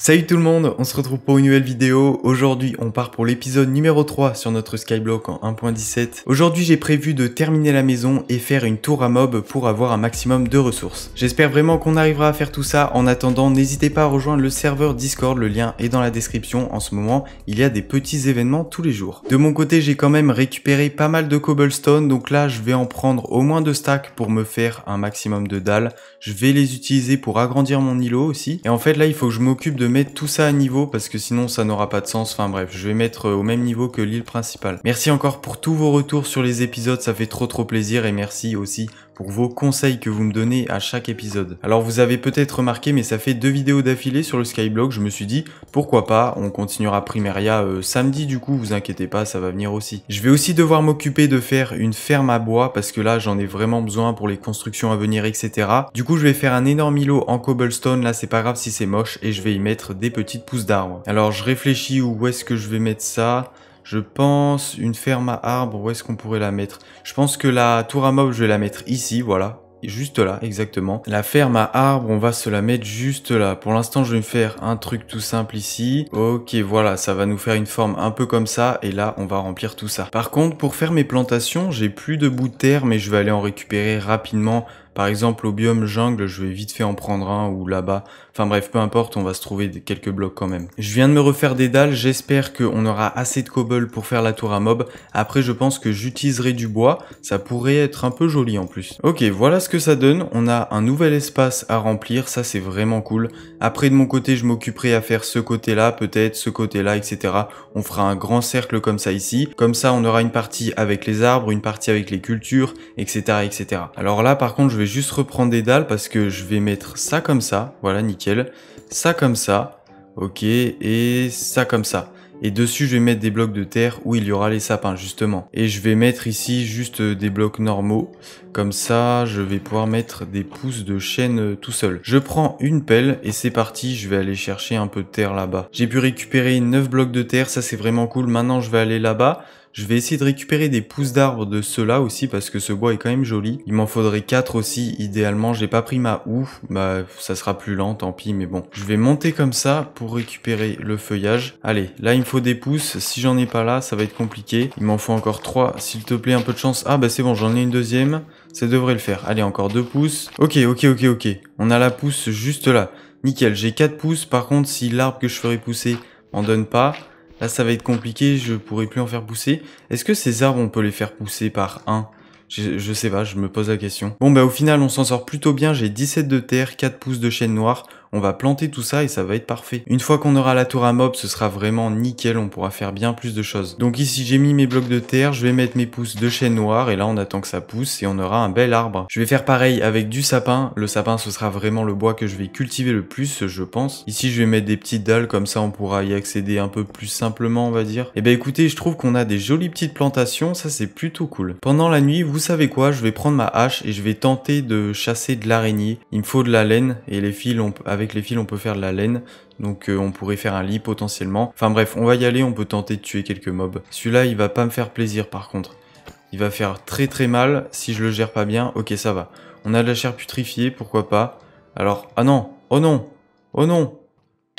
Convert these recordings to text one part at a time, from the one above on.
Salut tout le monde, on se retrouve pour une nouvelle vidéo. Aujourd'hui, on part pour l'épisode numéro 3 sur notre Skyblock en 1.17. Aujourd'hui, j'ai prévu de terminer la maison et faire une tour à mob pour avoir un maximum de ressources. J'espère vraiment qu'on arrivera à faire tout ça. En attendant, n'hésitez pas à rejoindre le serveur Discord, le lien est dans la description. En ce moment, il y a des petits événements tous les jours. De mon côté, j'ai quand même récupéré pas mal de cobblestone, donc là, je vais en prendre au moins deux stacks pour me faire un maximum de dalles. Je vais les utiliser pour agrandir mon îlot aussi. Et en fait, là, il faut que je m'occupe de de mettre tout ça à niveau parce que sinon ça n'aura pas de sens. Enfin bref, je vais mettre euh, au même niveau que l'île principale. Merci encore pour tous vos retours sur les épisodes, ça fait trop trop plaisir et merci aussi pour vos conseils que vous me donnez à chaque épisode. Alors vous avez peut-être remarqué, mais ça fait deux vidéos d'affilée sur le Skyblock. je me suis dit, pourquoi pas, on continuera Primaria euh, samedi du coup, vous inquiétez pas, ça va venir aussi. Je vais aussi devoir m'occuper de faire une ferme à bois, parce que là j'en ai vraiment besoin pour les constructions à venir, etc. Du coup je vais faire un énorme îlot en cobblestone, là c'est pas grave si c'est moche, et je vais y mettre des petites pousses d'arbres. Alors je réfléchis où est-ce que je vais mettre ça je pense une ferme à arbre, où est-ce qu'on pourrait la mettre Je pense que la tour à mobs, je vais la mettre ici, voilà. Juste là, exactement. La ferme à arbre, on va se la mettre juste là. Pour l'instant, je vais me faire un truc tout simple ici. Ok, voilà, ça va nous faire une forme un peu comme ça. Et là, on va remplir tout ça. Par contre, pour faire mes plantations, j'ai plus de bout de terre, mais je vais aller en récupérer rapidement par exemple, au biome jungle, je vais vite fait en prendre un ou là-bas. Enfin bref, peu importe, on va se trouver quelques blocs quand même. Je viens de me refaire des dalles, j'espère qu'on aura assez de cobble pour faire la tour à mob. Après, je pense que j'utiliserai du bois, ça pourrait être un peu joli en plus. Ok, voilà ce que ça donne. On a un nouvel espace à remplir, ça c'est vraiment cool. Après, de mon côté, je m'occuperai à faire ce côté-là, peut-être ce côté-là, etc. On fera un grand cercle comme ça ici. Comme ça, on aura une partie avec les arbres, une partie avec les cultures, etc. etc. Alors là, par contre, je vais juste reprendre des dalles parce que je vais mettre ça comme ça. Voilà, nickel. Ça comme ça. Ok. Et ça comme ça. Et dessus, je vais mettre des blocs de terre où il y aura les sapins, justement. Et je vais mettre ici juste euh, des blocs normaux. Comme ça, je vais pouvoir mettre des pousses de chêne euh, tout seul. Je prends une pelle et c'est parti, je vais aller chercher un peu de terre là-bas. J'ai pu récupérer 9 blocs de terre, ça c'est vraiment cool. Maintenant, je vais aller là-bas. Je vais essayer de récupérer des pousses d'arbres de ceux-là aussi parce que ce bois est quand même joli. Il m'en faudrait 4 aussi, idéalement. J'ai pas pris ma houe, bah ça sera plus lent, tant pis, mais bon. Je vais monter comme ça pour récupérer le feuillage. Allez, là il me faut des pousses. Si j'en ai pas là, ça va être compliqué. Il m'en faut encore 3, s'il te plaît, un peu de chance. Ah bah c'est bon, j'en ai une deuxième. Ça devrait le faire. Allez, encore deux pouces. Ok, ok, ok, ok. On a la pousse juste là. Nickel, j'ai 4 pouces. Par contre, si l'arbre que je ferai pousser en donne pas, Là, ça va être compliqué, je pourrais plus en faire pousser. Est-ce que ces arbres, on peut les faire pousser par un je, sais pas, je me pose la question. Bon bah au final on s'en sort plutôt bien, j'ai 17 de terre, 4 pouces de chêne noire on va planter tout ça et ça va être parfait. Une fois qu'on aura la tour à mob, ce sera vraiment nickel, on pourra faire bien plus de choses. Donc ici, j'ai mis mes blocs de terre, je vais mettre mes pousses de chêne noir, et là, on attend que ça pousse, et on aura un bel arbre. Je vais faire pareil avec du sapin. Le sapin, ce sera vraiment le bois que je vais cultiver le plus, je pense. Ici, je vais mettre des petites dalles, comme ça, on pourra y accéder un peu plus simplement, on va dire. Et eh ben écoutez, je trouve qu'on a des jolies petites plantations, ça c'est plutôt cool. Pendant la nuit, vous savez quoi, je vais prendre ma hache et je vais tenter de chasser de l'araignée. Il me faut de la laine, et les fils, on... avec avec les fils on peut faire de la laine, donc euh, on pourrait faire un lit potentiellement. Enfin bref, on va y aller, on peut tenter de tuer quelques mobs. Celui-là il va pas me faire plaisir par contre. Il va faire très très mal si je le gère pas bien. Ok ça va. On a de la chair putrifiée, pourquoi pas. Alors, ah non, oh non, oh non,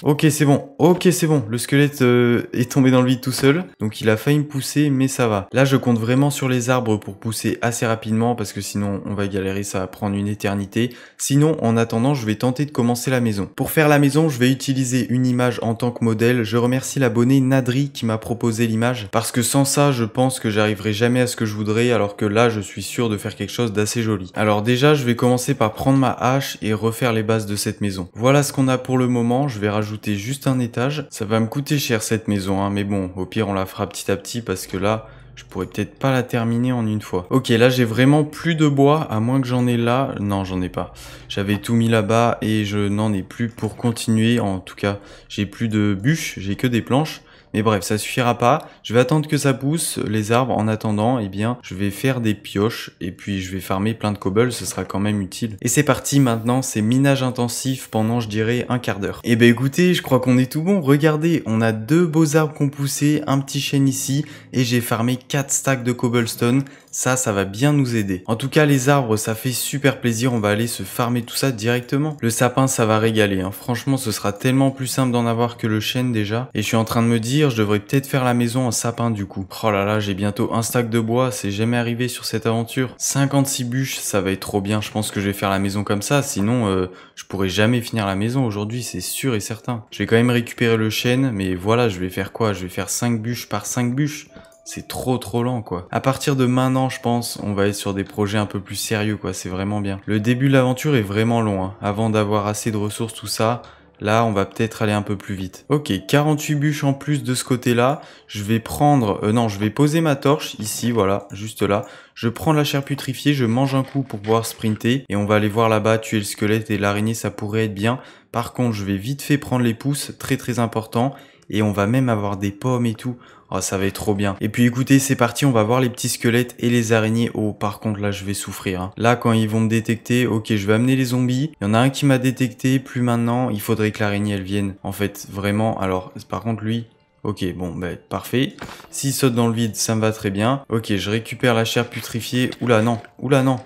Ok, c'est bon. Ok, c'est bon. Le squelette euh, est tombé dans le vide tout seul. Donc il a failli me pousser, mais ça va. Là, je compte vraiment sur les arbres pour pousser assez rapidement parce que sinon, on va galérer, ça va prendre une éternité. Sinon, en attendant, je vais tenter de commencer la maison. Pour faire la maison, je vais utiliser une image en tant que modèle. Je remercie l'abonné Nadri qui m'a proposé l'image parce que sans ça, je pense que j'arriverai jamais à ce que je voudrais alors que là, je suis sûr de faire quelque chose d'assez joli. Alors déjà, je vais commencer par prendre ma hache et refaire les bases de cette maison. Voilà ce qu'on a pour le moment. Je vais rajouter ajouter juste un étage. Ça va me coûter cher cette maison, hein, mais bon, au pire on la fera petit à petit parce que là, je pourrais peut-être pas la terminer en une fois. Ok, là j'ai vraiment plus de bois, à moins que j'en ai là. Non, j'en ai pas. J'avais tout mis là-bas et je n'en ai plus pour continuer. En tout cas, j'ai plus de bûches, j'ai que des planches. Mais bref, ça suffira pas. Je vais attendre que ça pousse les arbres. En attendant, eh bien, je vais faire des pioches et puis je vais farmer plein de cobble. Ce sera quand même utile. Et c'est parti maintenant. C'est minage intensif pendant, je dirais, un quart d'heure. eh ben écoutez, je crois qu'on est tout bon. Regardez, on a deux beaux arbres qu'on poussé, un petit chêne ici et j'ai farmé quatre stacks de cobblestone. Ça, ça va bien nous aider. En tout cas, les arbres, ça fait super plaisir. On va aller se farmer tout ça directement. Le sapin, ça va régaler. Hein. Franchement, ce sera tellement plus simple d'en avoir que le chêne déjà. Et je suis en train de me dire, je devrais peut-être faire la maison en sapin du coup. Oh là là, j'ai bientôt un stack de bois. C'est jamais arrivé sur cette aventure. 56 bûches, ça va être trop bien. Je pense que je vais faire la maison comme ça. Sinon, euh, je pourrais jamais finir la maison aujourd'hui. C'est sûr et certain. Je vais quand même récupérer le chêne. Mais voilà, je vais faire quoi Je vais faire 5 bûches par 5 bûches c'est trop trop lent quoi. À partir de maintenant, je pense, on va être sur des projets un peu plus sérieux quoi, c'est vraiment bien. Le début de l'aventure est vraiment long, hein. avant d'avoir assez de ressources, tout ça, Là, on va peut-être aller un peu plus vite. Ok, 48 bûches en plus de ce côté-là. Je vais prendre... Euh, non, je vais poser ma torche ici, voilà, juste là. Je prends la chair putrifiée, je mange un coup pour pouvoir sprinter. Et on va aller voir là-bas, tuer le squelette et l'araignée, ça pourrait être bien. Par contre, je vais vite fait prendre les pouces, très très important. Et on va même avoir des pommes et tout. Ah, ça va être trop bien. Et puis écoutez, c'est parti, on va voir les petits squelettes et les araignées. Oh, par contre, là, je vais souffrir. Hein. Là, quand ils vont me détecter, ok, je vais amener les zombies. Il y en a un qui m'a détecté, plus maintenant, il faudrait que l'araignée, elle vienne. En fait, vraiment, alors, par contre, lui, Ok, bon, bah, parfait. S'il saute dans le vide, ça me va très bien. Ok, je récupère la chair putrifiée. Oula, non. Oula, non.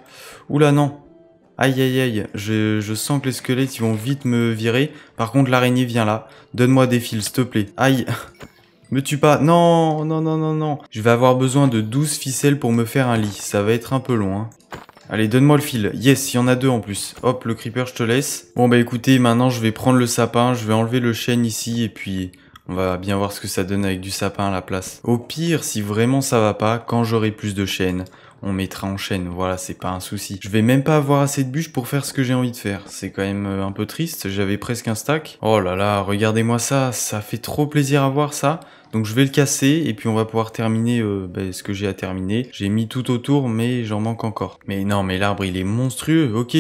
Oula, non. Aïe, aïe, aïe. Je, je sens que les squelettes, ils vont vite me virer. Par contre, l'araignée vient là. Donne-moi des fils, s'il te plaît. Aïe. Me tue pas. Non, non, non, non, non. Je vais avoir besoin de 12 ficelles pour me faire un lit. Ça va être un peu long, hein. Allez, donne-moi le fil. Yes, il y en a deux en plus. Hop, le creeper, je te laisse. Bon, bah écoutez, maintenant, je vais prendre le sapin. Je vais enlever le chêne ici et puis... On va bien voir ce que ça donne avec du sapin à la place. Au pire, si vraiment ça va pas, quand j'aurai plus de chêne, on mettra en chaîne. Voilà, c'est pas un souci. Je vais même pas avoir assez de bûches pour faire ce que j'ai envie de faire. C'est quand même euh, un peu triste. J'avais presque un stack. Oh là là, regardez-moi ça. Ça fait trop plaisir à voir ça. Donc je vais le casser et puis on va pouvoir terminer euh, ben, ce que j'ai à terminer. J'ai mis tout autour mais j'en manque encore. Mais non mais l'arbre il est monstrueux, ok.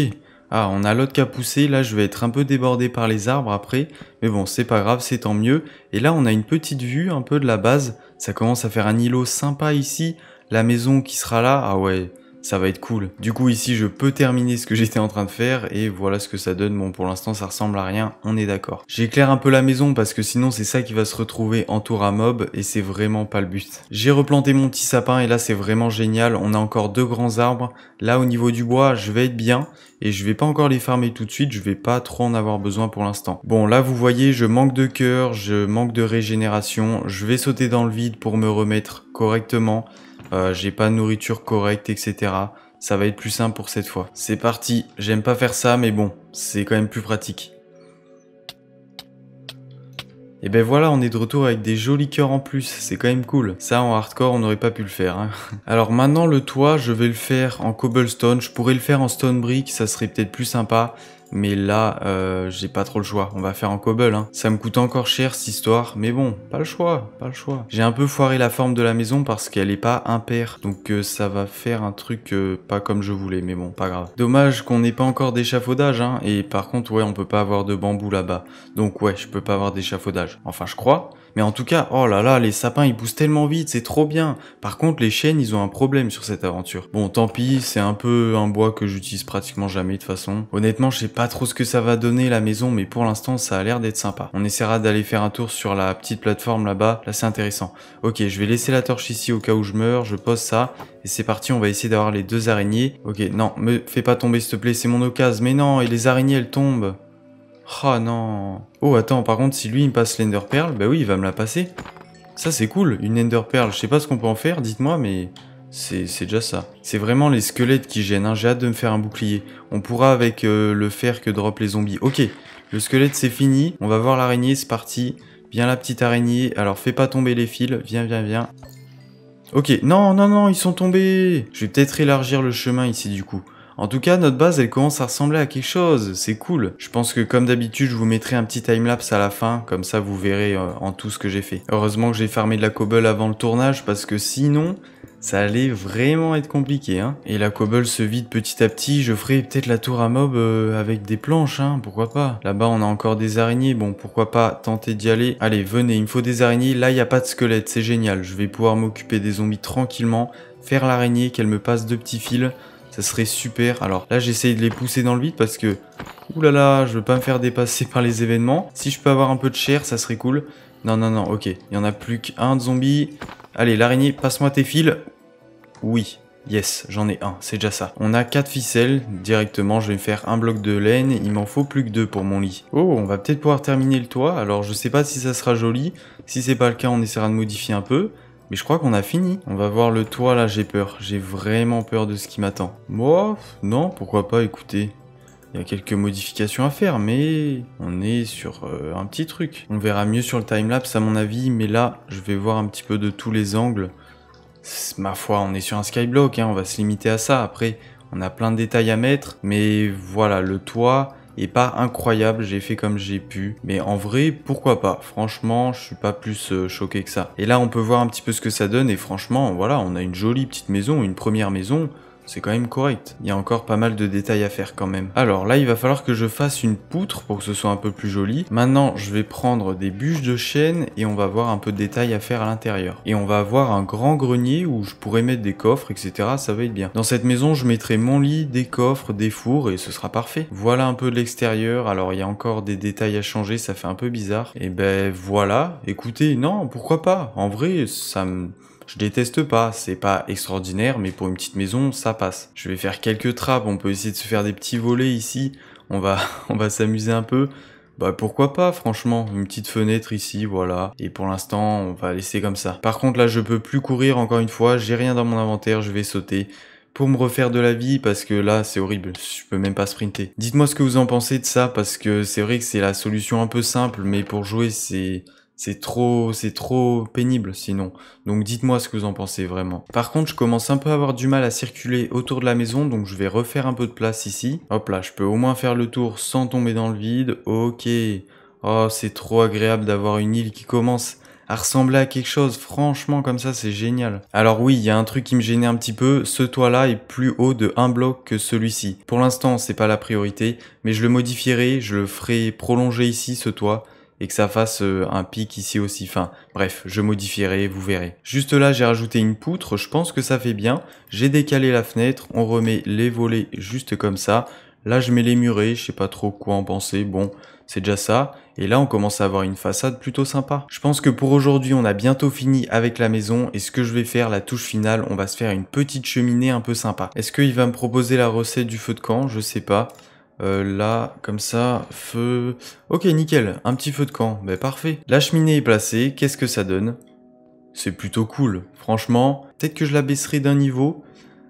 Ah on a l'autre qui a poussé, là je vais être un peu débordé par les arbres après. Mais bon c'est pas grave, c'est tant mieux. Et là on a une petite vue un peu de la base. Ça commence à faire un îlot sympa ici la maison qui sera là, ah ouais, ça va être cool. Du coup ici je peux terminer ce que j'étais en train de faire et voilà ce que ça donne. Bon pour l'instant ça ressemble à rien, on est d'accord. J'éclaire un peu la maison parce que sinon c'est ça qui va se retrouver en tour à mob et c'est vraiment pas le but. J'ai replanté mon petit sapin et là c'est vraiment génial, on a encore deux grands arbres. Là au niveau du bois je vais être bien et je vais pas encore les farmer tout de suite, je vais pas trop en avoir besoin pour l'instant. Bon là vous voyez je manque de cœur, je manque de régénération, je vais sauter dans le vide pour me remettre correctement. Euh, j'ai pas de nourriture correcte, etc. Ça va être plus simple pour cette fois. C'est parti, j'aime pas faire ça, mais bon, c'est quand même plus pratique. Et eh ben voilà, on est de retour avec des jolis cœurs en plus, c'est quand même cool. Ça en hardcore, on n'aurait pas pu le faire. Hein. Alors maintenant le toit, je vais le faire en cobblestone, je pourrais le faire en stone brick, ça serait peut-être plus sympa. Mais là, euh, j'ai pas trop le choix. On va faire en cobble. Hein. Ça me coûte encore cher cette histoire. Mais bon, pas le choix. Pas le choix. J'ai un peu foiré la forme de la maison parce qu'elle est pas impaire. Donc euh, ça va faire un truc euh, pas comme je voulais. Mais bon, pas grave. Dommage qu'on n'ait pas encore d'échafaudage. Hein. Et par contre, ouais, on peut pas avoir de bambou là-bas. Donc ouais, je peux pas avoir d'échafaudage. Enfin, je crois. Mais en tout cas, oh là là, les sapins ils poussent tellement vite, c'est trop bien. Par contre, les chênes ils ont un problème sur cette aventure. Bon, tant pis, c'est un peu un bois que j'utilise pratiquement jamais de façon. Honnêtement, je sais pas trop ce que ça va donner la maison, mais pour l'instant, ça a l'air d'être sympa. On essaiera d'aller faire un tour sur la petite plateforme là-bas, là, c'est intéressant. Ok, je vais laisser la torche ici au cas où je meurs, je pose ça, et c'est parti, on va essayer d'avoir les deux araignées. Ok, non, me fais pas tomber s'il te plaît, c'est mon occasion. Mais non, et les araignées elles tombent. Oh non Oh attends, par contre, si lui il me passe l'Ender Pearl, bah oui, il va me la passer. Ça c'est cool, une Ender Pearl, je sais pas ce qu'on peut en faire, dites-moi, mais c'est déjà ça. C'est vraiment les squelettes qui gênent, hein. j'ai hâte de me faire un bouclier. On pourra avec euh, le fer que drop les zombies. Ok, le squelette c'est fini, on va voir l'araignée, c'est parti. Viens la petite araignée, alors fais pas tomber les fils, viens, viens, viens. Ok, non, non, non, ils sont tombés Je vais peut-être élargir le chemin ici du coup. En tout cas, notre base, elle commence à ressembler à quelque chose. C'est cool. Je pense que comme d'habitude, je vous mettrai un petit timelapse à la fin. Comme ça, vous verrez euh, en tout ce que j'ai fait. Heureusement que j'ai farmé de la cobble avant le tournage parce que sinon, ça allait vraiment être compliqué. Hein. Et la cobble se vide petit à petit. Je ferai peut-être la tour à mob euh, avec des planches, hein. pourquoi pas. Là-bas, on a encore des araignées. Bon, pourquoi pas tenter d'y aller. Allez, venez, il me faut des araignées. Là, il n'y a pas de squelette, c'est génial. Je vais pouvoir m'occuper des zombies tranquillement, faire l'araignée, qu'elle me passe de petits fils ça serait super. Alors là, j'essaye de les pousser dans le vide parce que... oulala, là là, je veux pas me faire dépasser par les événements. Si je peux avoir un peu de chair, ça serait cool. Non, non, non, ok. Il y en a plus qu'un de zombie. Allez, l'araignée, passe-moi tes fils. Oui, Yes, j'en ai un, c'est déjà ça. On a quatre ficelles, directement je vais me faire un bloc de laine, il m'en faut plus que deux pour mon lit. Oh, on va peut-être pouvoir terminer le toit, alors je sais pas si ça sera joli, si c'est pas le cas on essaiera de modifier un peu. Mais je crois qu'on a fini. On va voir le toit là, j'ai peur. J'ai vraiment peur de ce qui m'attend. Moi, non, pourquoi pas, écoutez. Il y a quelques modifications à faire, mais on est sur euh, un petit truc. On verra mieux sur le timelapse à mon avis, mais là, je vais voir un petit peu de tous les angles. Ma foi, on est sur un skyblock, hein, on va se limiter à ça. Après, on a plein de détails à mettre, mais voilà, le toit, et pas incroyable, j'ai fait comme j'ai pu. Mais en vrai, pourquoi pas Franchement, je suis pas plus euh, choqué que ça. Et là, on peut voir un petit peu ce que ça donne et franchement, voilà, on a une jolie petite maison, une première maison. C'est quand même correct. Il y a encore pas mal de détails à faire quand même. Alors là, il va falloir que je fasse une poutre pour que ce soit un peu plus joli. Maintenant, je vais prendre des bûches de chêne et on va voir un peu de détails à faire à l'intérieur. Et on va avoir un grand grenier où je pourrais mettre des coffres, etc. Ça va être bien. Dans cette maison, je mettrai mon lit, des coffres, des fours et ce sera parfait. Voilà un peu de l'extérieur. Alors il y a encore des détails à changer, ça fait un peu bizarre. Et eh ben voilà. Écoutez, non, pourquoi pas En vrai, ça me... Je déteste pas, c'est pas extraordinaire, mais pour une petite maison, ça passe. Je vais faire quelques trappes, on peut essayer de se faire des petits volets ici, on va, on va s'amuser un peu. Bah pourquoi pas franchement, une petite fenêtre ici, voilà. Et pour l'instant, on va laisser comme ça. Par contre là, je peux plus courir encore une fois, j'ai rien dans mon inventaire, je vais sauter pour me refaire de la vie parce que là c'est horrible, je peux même pas sprinter. Dites-moi ce que vous en pensez de ça parce que c'est vrai que c'est la solution un peu simple mais pour jouer c'est c'est trop, c'est trop pénible sinon. Donc dites-moi ce que vous en pensez vraiment. Par contre, je commence un peu à avoir du mal à circuler autour de la maison, donc je vais refaire un peu de place ici. Hop là, je peux au moins faire le tour sans tomber dans le vide. Ok. Oh, c'est trop agréable d'avoir une île qui commence à ressembler à quelque chose. Franchement, comme ça, c'est génial. Alors oui, il y a un truc qui me gênait un petit peu. Ce toit-là est plus haut de un bloc que celui-ci. Pour l'instant, c'est pas la priorité, mais je le modifierai, je le ferai prolonger ici, ce toit et que ça fasse euh, un pic ici aussi. fin. bref, je modifierai, vous verrez. Juste là, j'ai rajouté une poutre, je pense que ça fait bien. J'ai décalé la fenêtre, on remet les volets juste comme ça. Là, je mets les murets, je sais pas trop quoi en penser, bon, c'est déjà ça. Et là, on commence à avoir une façade plutôt sympa. Je pense que pour aujourd'hui, on a bientôt fini avec la maison. Et ce que je vais faire, la touche finale, on va se faire une petite cheminée un peu sympa. Est-ce qu'il va me proposer la recette du feu de camp Je sais pas. Euh, là, comme ça, feu... Ok, nickel, un petit feu de camp, mais ben, parfait. La cheminée est placée, qu'est-ce que ça donne C'est plutôt cool, franchement. Peut-être que je la baisserai d'un niveau,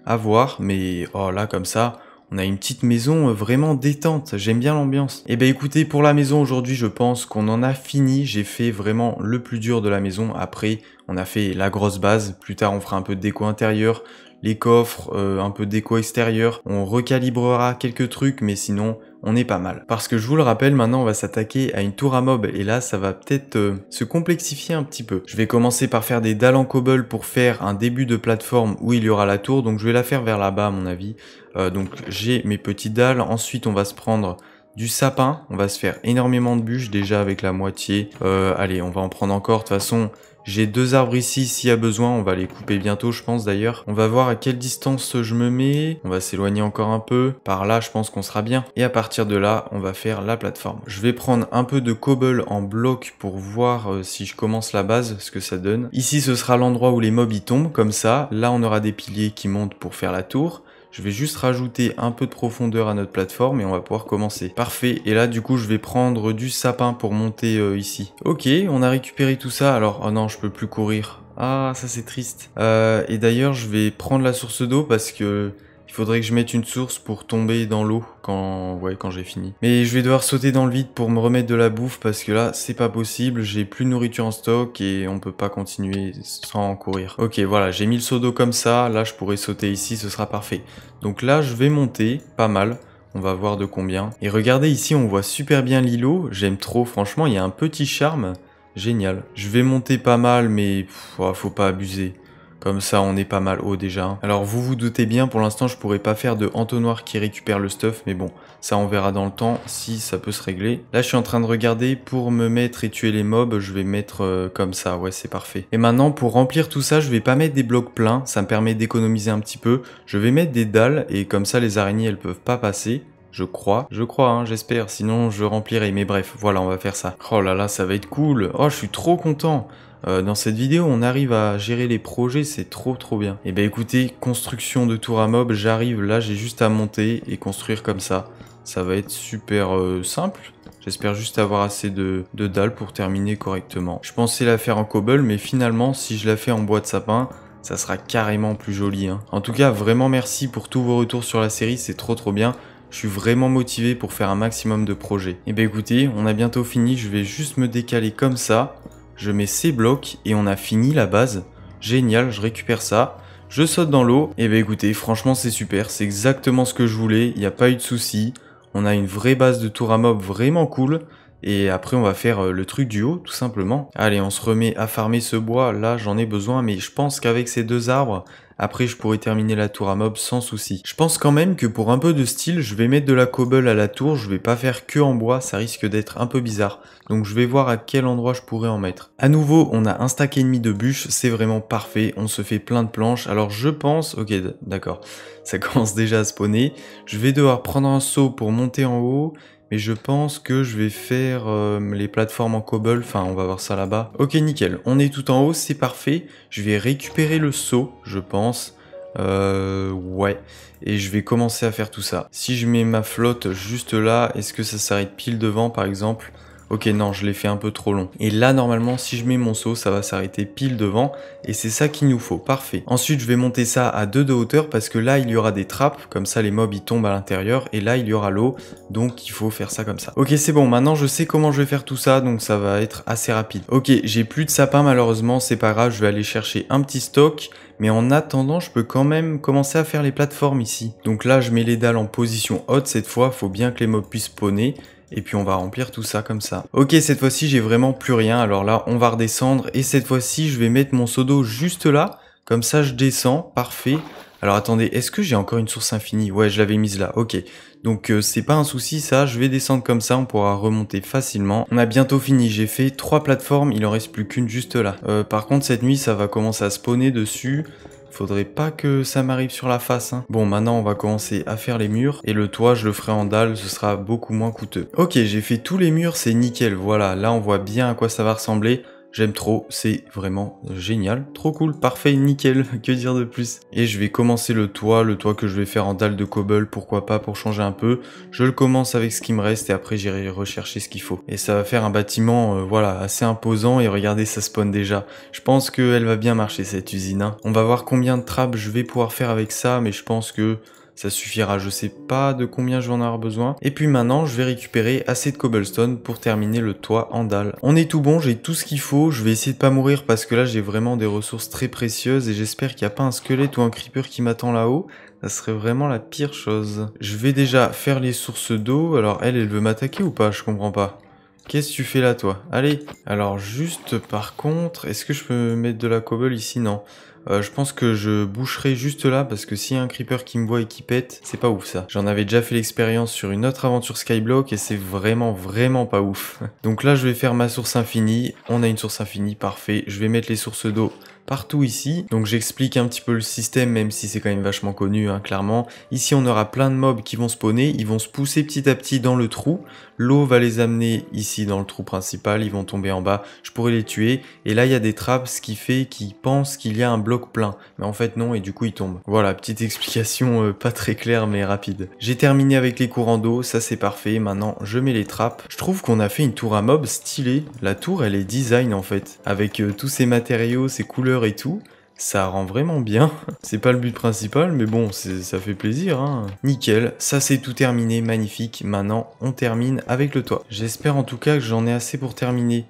à voir, mais oh là, comme ça, on a une petite maison euh, vraiment détente, j'aime bien l'ambiance. Et eh ben écoutez, pour la maison aujourd'hui, je pense qu'on en a fini, j'ai fait vraiment le plus dur de la maison, après on a fait la grosse base, plus tard on fera un peu de déco intérieure, les coffres, euh, un peu déco extérieur. On recalibrera quelques trucs, mais sinon, on est pas mal. Parce que je vous le rappelle, maintenant on va s'attaquer à une tour à mob et là ça va peut-être euh, se complexifier un petit peu. Je vais commencer par faire des dalles en cobble pour faire un début de plateforme où il y aura la tour, donc je vais la faire vers là-bas à mon avis. Euh, donc j'ai mes petites dalles, ensuite on va se prendre du sapin, on va se faire énormément de bûches déjà avec la moitié. allez, on va en prendre encore, de toute façon j'ai deux arbres ici, s'il y a besoin, on va les couper bientôt, je pense d'ailleurs. On va voir à quelle distance je me mets. On va s'éloigner encore un peu. Par là, je pense qu'on sera bien. Et à partir de là, on va faire la plateforme. Je vais prendre un peu de cobble en bloc pour voir euh, si je commence la base, ce que ça donne. Ici, ce sera l'endroit où les mobs y tombent, comme ça. Là, on aura des piliers qui montent pour faire la tour. Je vais juste rajouter un peu de profondeur à notre plateforme et on va pouvoir commencer. Parfait. Et là, du coup, je vais prendre du sapin pour monter euh, ici. Ok, on a récupéré tout ça. Alors, oh non, je peux plus courir. Ah, ça c'est triste. Euh, et d'ailleurs, je vais prendre la source d'eau parce que il faudrait que je mette une source pour tomber dans l'eau quand, ouais, quand j'ai fini. Mais je vais devoir sauter dans le vide pour me remettre de la bouffe parce que là, c'est pas possible. J'ai plus de nourriture en stock et on peut pas continuer sans courir. Ok, voilà, j'ai mis le seau d'eau comme ça. Là, je pourrais sauter ici, ce sera parfait. Donc là, je vais monter, pas mal. On va voir de combien. Et regardez ici, on voit super bien l'îlot. J'aime trop, franchement, il y a un petit charme. Génial. Je vais monter pas mal, mais faut pas abuser. Comme ça, on est pas mal haut déjà. Alors, vous vous doutez bien, pour l'instant, je pourrais pas faire de entonnoir qui récupère le stuff, mais bon, ça on verra dans le temps si ça peut se régler. Là, je suis en train de regarder pour me mettre et tuer les mobs, je vais mettre euh, comme ça, ouais, c'est parfait. Et maintenant, pour remplir tout ça, je vais pas mettre des blocs pleins, ça me permet d'économiser un petit peu. Je vais mettre des dalles, et comme ça, les araignées, elles peuvent pas passer. Je crois, je crois, hein, j'espère, sinon je remplirai, mais bref, voilà, on va faire ça. Oh là là, ça va être cool, oh, je suis trop content euh, dans cette vidéo, on arrive à gérer les projets, c'est trop trop bien. Et eh ben écoutez, construction de tour à mob, j'arrive là, j'ai juste à monter et construire comme ça. Ça va être super euh, simple. J'espère juste avoir assez de, de, dalles pour terminer correctement. Je pensais la faire en cobble, mais finalement, si je la fais en bois de sapin, ça sera carrément plus joli. Hein. En tout cas, vraiment merci pour tous vos retours sur la série, c'est trop trop bien. Je suis vraiment motivé pour faire un maximum de projets. Et eh ben écoutez, on a bientôt fini, je vais juste me décaler comme ça je mets ces blocs et on a fini la base. Génial, je récupère ça, je saute dans l'eau, et eh bah ben, écoutez, franchement c'est super, c'est exactement ce que je voulais, il n'y a pas eu de souci. On a une vraie base de tour à mob vraiment cool, et après on va faire euh, le truc du haut tout simplement. Allez, on se remet à farmer ce bois, là j'en ai besoin, mais je pense qu'avec ces deux arbres, après, je pourrais terminer la tour à mob sans souci. Je pense quand même que pour un peu de style, je vais mettre de la cobble à la tour. Je vais pas faire que en bois, ça risque d'être un peu bizarre. Donc je vais voir à quel endroit je pourrais en mettre. À nouveau, on a un stack et demi de bûches. C'est vraiment parfait. On se fait plein de planches. Alors je pense... Ok, d'accord. Ça commence déjà à spawner. Je vais devoir prendre un saut pour monter en haut mais je pense que je vais faire euh, les plateformes en cobble, enfin on va voir ça là-bas. Ok nickel, on est tout en haut, c'est parfait. Je vais récupérer le seau, je pense. Euh, ouais, et je vais commencer à faire tout ça. Si je mets ma flotte juste là, est-ce que ça s'arrête pile devant par exemple Ok, non, je l'ai fait un peu trop long. Et là, normalement, si je mets mon saut ça va s'arrêter pile devant. Et c'est ça qu'il nous faut. Parfait. Ensuite, je vais monter ça à 2 de hauteur parce que là, il y aura des trappes. Comme ça, les mobs, ils tombent à l'intérieur. Et là, il y aura l'eau. Donc, il faut faire ça comme ça. Ok, c'est bon. Maintenant, je sais comment je vais faire tout ça. Donc, ça va être assez rapide. Ok, j'ai plus de sapin, malheureusement. C'est pas grave. Je vais aller chercher un petit stock. Mais en attendant, je peux quand même commencer à faire les plateformes ici. Donc là, je mets les dalles en position haute cette fois. Faut bien que les mobs puissent spawner et puis on va remplir tout ça comme ça. Ok, cette fois-ci, j'ai vraiment plus rien. Alors là, on va redescendre et cette fois-ci, je vais mettre mon seau juste là. Comme ça, je descends. Parfait. Alors attendez, est-ce que j'ai encore une source infinie Ouais, je l'avais mise là. Ok. Donc euh, c'est pas un souci ça, je vais descendre comme ça, on pourra remonter facilement. On a bientôt fini, j'ai fait trois plateformes, il en reste plus qu'une juste là. Euh, par contre cette nuit ça va commencer à spawner dessus. Faudrait pas que ça m'arrive sur la face. Hein. Bon, maintenant on va commencer à faire les murs. Et le toit, je le ferai en dalle, ce sera beaucoup moins coûteux. Ok, j'ai fait tous les murs, c'est nickel. Voilà, là on voit bien à quoi ça va ressembler. J'aime trop, c'est vraiment génial. Trop cool, parfait, nickel, que dire de plus. Et je vais commencer le toit, le toit que je vais faire en dalle de cobble, pourquoi pas, pour changer un peu. Je le commence avec ce qui me reste et après j'irai rechercher ce qu'il faut. Et ça va faire un bâtiment, euh, voilà, assez imposant et regardez, ça spawn déjà. Je pense qu'elle va bien marcher cette usine. Hein. On va voir combien de traps je vais pouvoir faire avec ça, mais je pense que ça suffira, je sais pas de combien je vais en avoir besoin. Et puis maintenant, je vais récupérer assez de cobblestone pour terminer le toit en dalle. On est tout bon, j'ai tout ce qu'il faut, je vais essayer de pas mourir parce que là j'ai vraiment des ressources très précieuses et j'espère qu'il n'y a pas un squelette ou un creeper qui m'attend là-haut. Ça serait vraiment la pire chose. Je vais déjà faire les sources d'eau. Alors elle, elle veut m'attaquer ou pas Je comprends pas. Qu'est-ce que tu fais là, toi Allez Alors, juste par contre, est-ce que je peux mettre de la cobble ici Non. Euh, je pense que je boucherai juste là parce que s'il y a un creeper qui me voit et qui pète, c'est pas ouf ça. J'en avais déjà fait l'expérience sur une autre aventure Skyblock et c'est vraiment vraiment pas ouf. Donc là je vais faire ma source infinie, on a une source infinie, parfait. Je vais mettre les sources d'eau partout ici. Donc j'explique un petit peu le système, même si c'est quand même vachement connu, hein, clairement. Ici, on aura plein de mobs qui vont spawner, ils vont se pousser petit à petit dans le trou. L'eau va les amener ici dans le trou principal, ils vont tomber en bas, je pourrais les tuer. Et là, il y a des trappes, ce qui fait qu'ils pensent qu'il y a un bloc plein. Mais en fait, non, et du coup, ils tombent. Voilà, petite explication euh, pas très claire, mais rapide. J'ai terminé avec les courants d'eau, ça c'est parfait. Maintenant, je mets les trappes. Je trouve qu'on a fait une tour à mobs stylée. La tour, elle est design en fait, avec euh, tous ces matériaux, ces couleurs et tout. Ça rend vraiment bien. C'est pas le but principal, mais bon, ça fait plaisir. Hein. Nickel, ça c'est tout terminé, magnifique. Maintenant, on termine avec le toit. J'espère en tout cas que j'en ai assez pour terminer.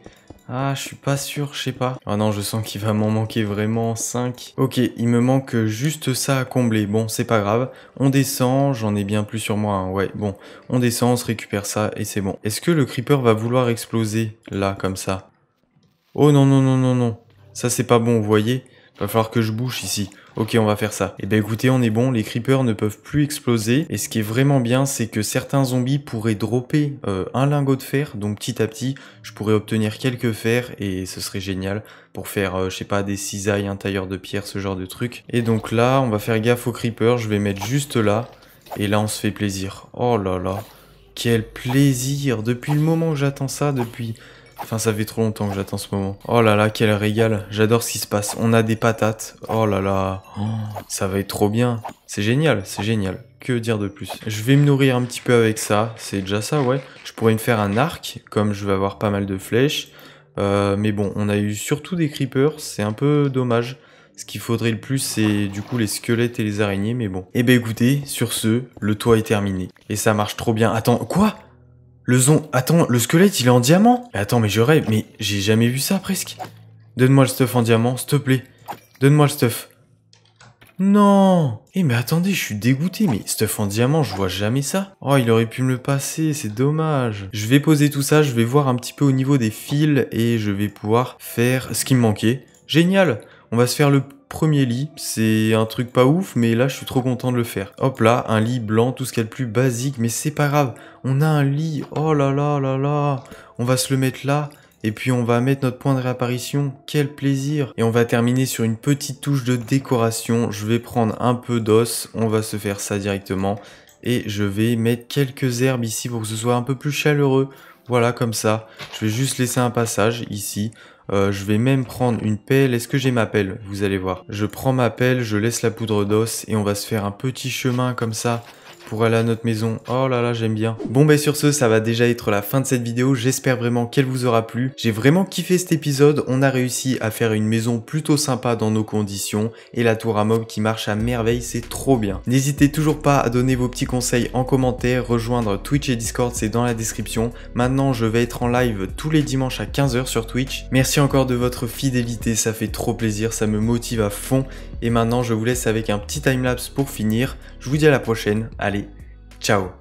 Ah, je suis pas sûr, je sais pas. Ah non, je sens qu'il va m'en manquer vraiment 5. Ok, il me manque juste ça à combler. Bon, c'est pas grave. On descend, j'en ai bien plus sur moi. Hein. Ouais, bon, on descend, on se récupère ça et c'est bon. Est-ce que le creeper va vouloir exploser là, comme ça Oh non, non, non, non, non. Ça c'est pas bon, vous voyez Va falloir que je bouche ici. Ok, on va faire ça. Et eh ben écoutez, on est bon, les creepers ne peuvent plus exploser. Et ce qui est vraiment bien, c'est que certains zombies pourraient dropper euh, un lingot de fer. Donc petit à petit, je pourrais obtenir quelques fers et ce serait génial pour faire, euh, je sais pas, des cisailles, un tailleur de pierre, ce genre de truc. Et donc là, on va faire gaffe aux creepers, je vais mettre juste là. Et là, on se fait plaisir. Oh là là, quel plaisir Depuis le moment où j'attends ça, depuis... Enfin, ça fait trop longtemps que j'attends ce moment. Oh là là, quel régal. J'adore ce qui se passe. On a des patates. Oh là là. ça va être trop bien. C'est génial, c'est génial. Que dire de plus Je vais me nourrir un petit peu avec ça. C'est déjà ça, ouais. Je pourrais me faire un arc, comme je vais avoir pas mal de flèches. Euh, mais bon, on a eu surtout des creepers. C'est un peu dommage. Ce qu'il faudrait le plus, c'est du coup les squelettes et les araignées, mais bon. Eh ben écoutez, sur ce, le toit est terminé. Et ça marche trop bien. Attends, quoi le zon... Attends, le squelette, il est en diamant Attends, mais je rêve, mais j'ai jamais vu ça, presque. Donne-moi le stuff en diamant, s'il te plaît. Donne-moi le stuff. Non Eh mais attendez, je suis dégoûté, mais stuff en diamant, je vois jamais ça. Oh, il aurait pu me le passer, c'est dommage. Je vais poser tout ça, je vais voir un petit peu au niveau des fils et je vais pouvoir faire ce qui me manquait. Génial On va se faire le premier lit. C'est un truc pas ouf, mais là, je suis trop content de le faire. Hop là, un lit blanc, tout ce qu'il y a de plus basique, mais c'est pas grave. On a un lit, oh là là là là, on va se le mettre là. Et puis on va mettre notre point de réapparition, quel plaisir Et on va terminer sur une petite touche de décoration, je vais prendre un peu d'os, on va se faire ça directement. Et je vais mettre quelques herbes ici pour que ce soit un peu plus chaleureux. Voilà, comme ça. Je vais juste laisser un passage ici. Euh, je vais même prendre une pelle. Est-ce que j'ai ma pelle Vous allez voir. Je prends ma pelle, je laisse la poudre d'os et on va se faire un petit chemin comme ça pour aller à notre maison. Oh là là, j'aime bien. Bon ben sur ce, ça va déjà être la fin de cette vidéo. J'espère vraiment qu'elle vous aura plu. J'ai vraiment kiffé cet épisode. On a réussi à faire une maison plutôt sympa dans nos conditions et la tour à mob qui marche à merveille, c'est trop bien. N'hésitez toujours pas à donner vos petits conseils en commentaire, rejoindre Twitch et Discord, c'est dans la description. Maintenant, je vais être en live tous les dimanches à 15h sur Twitch. Merci encore de votre fidélité, ça fait trop plaisir, ça me motive à fond et maintenant, je vous laisse avec un petit time lapse pour finir. Je vous dis à la prochaine. Allez, ciao